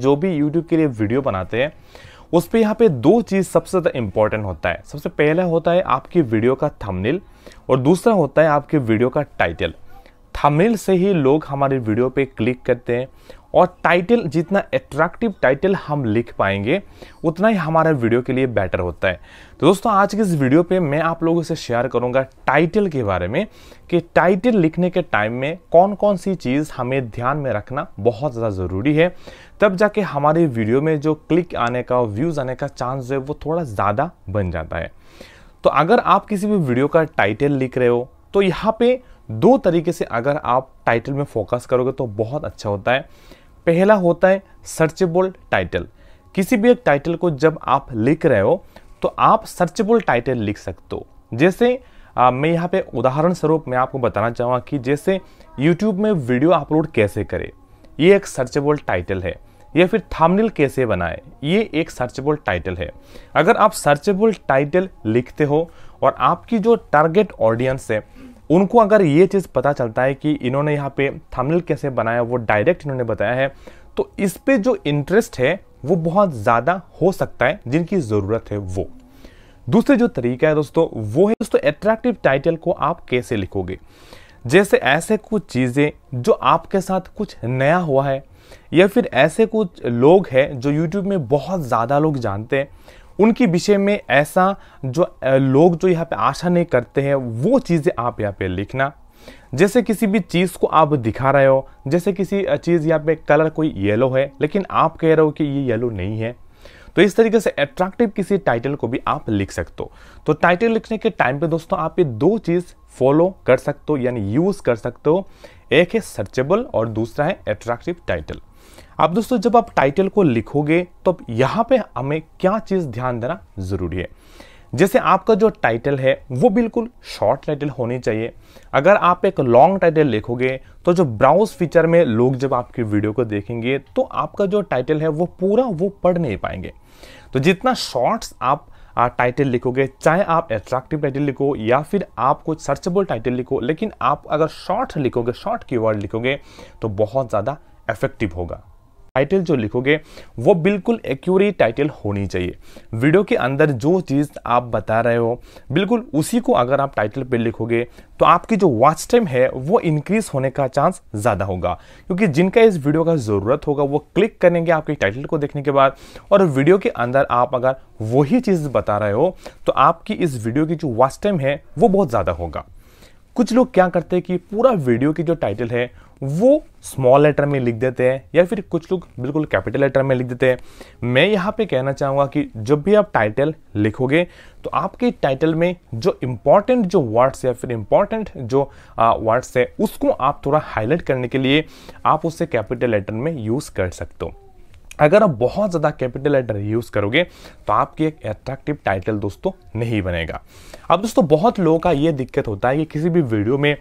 जो भी यूट्यूब के लिए वीडियो बनाते हैं उस पर यहाँ पे दो चीज़ सबसे ज़्यादा इंपॉर्टेंट होता है सबसे पहला होता है आपकी वीडियो का थंबनेल और दूसरा होता है आपके वीडियो का टाइटल थंबनेल से ही लोग हमारे वीडियो पे क्लिक करते हैं और टाइटल जितना एट्रैक्टिव टाइटल हम लिख पाएंगे उतना ही हमारा वीडियो के लिए बेटर होता है तो दोस्तों आज के इस वीडियो पे मैं आप लोगों से शेयर करूंगा टाइटल के बारे में कि टाइटल लिखने के टाइम में कौन कौन सी चीज़ हमें ध्यान में रखना बहुत ज़्यादा ज़रूरी है तब जाके हमारे वीडियो में जो क्लिक आने का व्यूज़ आने का चांस है वो थोड़ा ज़्यादा बन जाता है तो अगर आप किसी भी वीडियो का टाइटल लिख रहे हो तो यहाँ पे दो तरीके से अगर आप टाइटल में फोकस करोगे तो बहुत अच्छा होता है पहला होता है सर्चेबल टाइटल किसी भी एक टाइटल को जब आप लिख रहे हो तो आप सर्चेबल टाइटल लिख सकते हो जैसे आ, मैं यहाँ पे उदाहरण स्वरूप मैं आपको बताना चाहूँगा कि जैसे YouTube में वीडियो अपलोड कैसे करें ये एक सर्चेबल टाइटल है या फिर थामनिल कैसे बनाए ये एक सर्चेबल टाइटल है अगर आप सर्चेबल टाइटल लिखते हो और आपकी जो टारगेट ऑडियंस है उनको अगर ये चीज़ पता चलता है कि इन्होंने यहाँ पे थंबनेल कैसे बनाया वो डायरेक्ट इन्होंने बताया है तो इस पर जो इंटरेस्ट है वो बहुत ज़्यादा हो सकता है जिनकी ज़रूरत है वो दूसरे जो तरीका है दोस्तों वो है दोस्तों एट्रैक्टिव टाइटल को आप कैसे लिखोगे जैसे ऐसे कुछ चीज़ें जो आपके साथ कुछ नया हुआ है या फिर ऐसे कुछ लोग हैं जो यूट्यूब में बहुत ज़्यादा लोग जानते हैं उनके विषय में ऐसा जो लोग जो यहाँ पे आशा नहीं करते हैं वो चीज़ें आप यहाँ पे लिखना जैसे किसी भी चीज़ को आप दिखा रहे हो जैसे किसी चीज़ यहाँ पे कलर कोई येलो है लेकिन आप कह रहे हो कि ये येलो नहीं है तो इस तरीके से अट्रैक्टिव किसी टाइटल को भी आप लिख सकते हो तो टाइटल लिखने के टाइम पे दोस्तों आप ये दो चीज़ फॉलो कर सकते हो यानी यूज़ कर सकते हो एक है सर्चेबल और दूसरा है अट्रैक्टिव टाइटल अब दोस्तों जब आप टाइटल को लिखोगे तो अब यहाँ पे हमें क्या चीज़ ध्यान देना ज़रूरी है जैसे आपका जो टाइटल है वो बिल्कुल शॉर्ट टाइटल होनी चाहिए अगर आप एक लॉन्ग टाइटल लिखोगे तो जो ब्राउज फीचर में लोग जब आपकी वीडियो को देखेंगे तो आपका जो टाइटल है वो पूरा वो पढ़ नहीं पाएंगे तो जितना शॉर्ट्स आप टाइटल लिखोगे चाहे आप एट्रैक्टिव टाइटल लिखो या फिर आप कुछ सर्चेबल टाइटल लिखो लेकिन आप अगर शॉर्ट लिखोगे शॉर्ट की लिखोगे तो बहुत ज़्यादा इफेक्टिव होगा टाइटल जो लिखोगे वो बिल्कुल एक्यूरेट टाइटल होनी चाहिए वीडियो के अंदर जो चीज़ आप बता रहे हो बिल्कुल उसी को अगर आप टाइटल पे लिखोगे तो आपकी जो वॉच टाइम है वो इंक्रीज होने का चांस ज़्यादा होगा क्योंकि जिनका इस वीडियो का ज़रूरत होगा वो क्लिक करेंगे आपके टाइटल को देखने के बाद और वीडियो के अंदर आप अगर वही चीज़ बता रहे हो तो आपकी इस वीडियो की जो वॉच टाइम है वो बहुत ज़्यादा होगा कुछ लोग क्या करते हैं कि पूरा वीडियो की जो टाइटल है वो स्मॉल लेटर में लिख देते हैं या फिर कुछ लोग बिल्कुल कैपिटल लेटर में लिख देते हैं मैं यहाँ पे कहना चाहूँगा कि जब भी आप टाइटल लिखोगे तो आपके टाइटल में जो इम्पॉर्टेंट जो वर्ड्स या फिर इम्पॉर्टेंट जो वर्ड्स है उसको आप थोड़ा हाईलाइट करने के लिए आप उससे कैपिटल लेटर में यूज़ कर सकते हो अगर आप बहुत ज़्यादा कैपिटल लेटर यूज़ करोगे तो आपकी एक अट्रैक्टिव टाइटल दोस्तों नहीं बनेगा अब दोस्तों बहुत लोगों का ये दिक्कत होता है कि किसी भी वीडियो में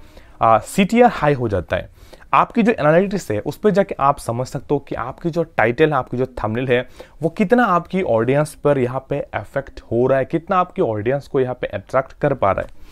सी हाई हो जाता है आपकी जो एनालिटिक्स है उस पर जाके आप समझ सकते हो कि आपकी जो टाइटल है आपकी जो थंबनेल है वो कितना आपकी ऑडियंस पर यहाँ पे अफेक्ट हो रहा है कितना आपकी ऑडियंस को यहाँ पे अट्रैक्ट कर पा रहा है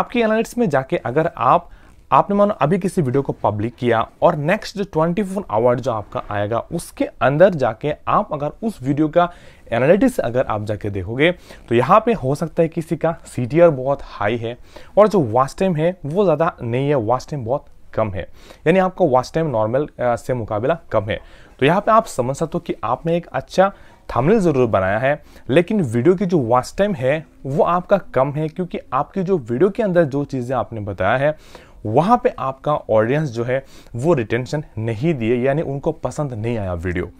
आपकी एनालिटिक्स में जाके अगर आप आपने मानो अभी किसी वीडियो को पब्लिक किया और नेक्स्ट जो ट्वेंटी फोर आवर जो आपका आएगा उसके अंदर जाके आप अगर उस वीडियो का एनालिटिक्स अगर आप जाके देखोगे तो यहाँ पे हो सकता है किसी का सी बहुत हाई है और जो वास्ट टाइम है वो ज़्यादा नहीं है वास्ट टाइम बहुत कम है यानी आपका वास्ट टाइम नॉर्मल से मुकाबला कम है तो यहाँ पे आप समझ सकते हो कि आपने एक अच्छा थंबनेल ज़रूर बनाया है लेकिन वीडियो की जो वॉच टाइम है वो आपका कम है क्योंकि आपकी जो वीडियो के अंदर जो चीज़ें आपने बताया है वहां पे आपका ऑडियंस जो है वो रिटेंशन नहीं दिए यानी उनको पसंद नहीं आया वीडियो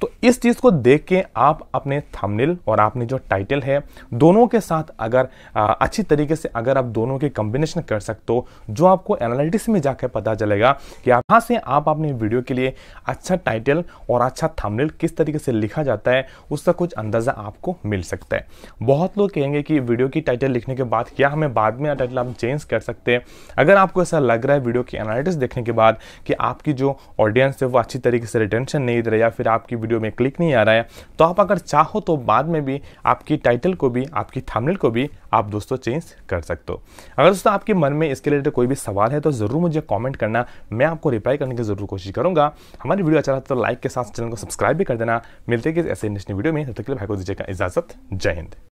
तो इस चीज़ को देख के आप अपने थंबनेल और आपने जो टाइटल है दोनों के साथ अगर आ, अच्छी तरीके से अगर आप दोनों के कम्बिनेशन कर सकते हो जो आपको एनालिटिक्स में जाकर पता चलेगा कि आप से आप अपने वीडियो के लिए अच्छा टाइटल और अच्छा थंबनेल किस तरीके से लिखा जाता है उसका कुछ अंदाज़ा आपको मिल सकता है बहुत लोग कहेंगे कि वीडियो की टाइटल लिखने के बाद क्या हमें बाद में टाइटल आप चेंज कर सकते हैं अगर आपको ऐसा लग रहा है वीडियो की एनालिटिक्स देखने के बाद कि आपकी जो ऑडियंस है वो अच्छी तरीके से रिटेंशन नहीं दे रहा या फिर आपकी वीडियो में क्लिक नहीं आ रहा है तो आप अगर चाहो तो बाद में भी आपकी टाइटल को भी आपकी थामनेल को भी आप दोस्तों चेंज कर सकते हो अगर दोस्तों आपके मन में इसके रिलेटेड कोई भी सवाल है तो ज़रूर मुझे कॉमेंट करना मैं आपको रिप्लाई करने की जरूर कोशिश करूँगा हमारी वीडियो अच्छा लगता तो लाइक के साथ चैनल को सब्सक्राइब भी कर देना मिलते कि ऐसे नेक्स्ट वीडियो में तब तक के लिए भाई को दीजिएगा इजाज़त जय हिंद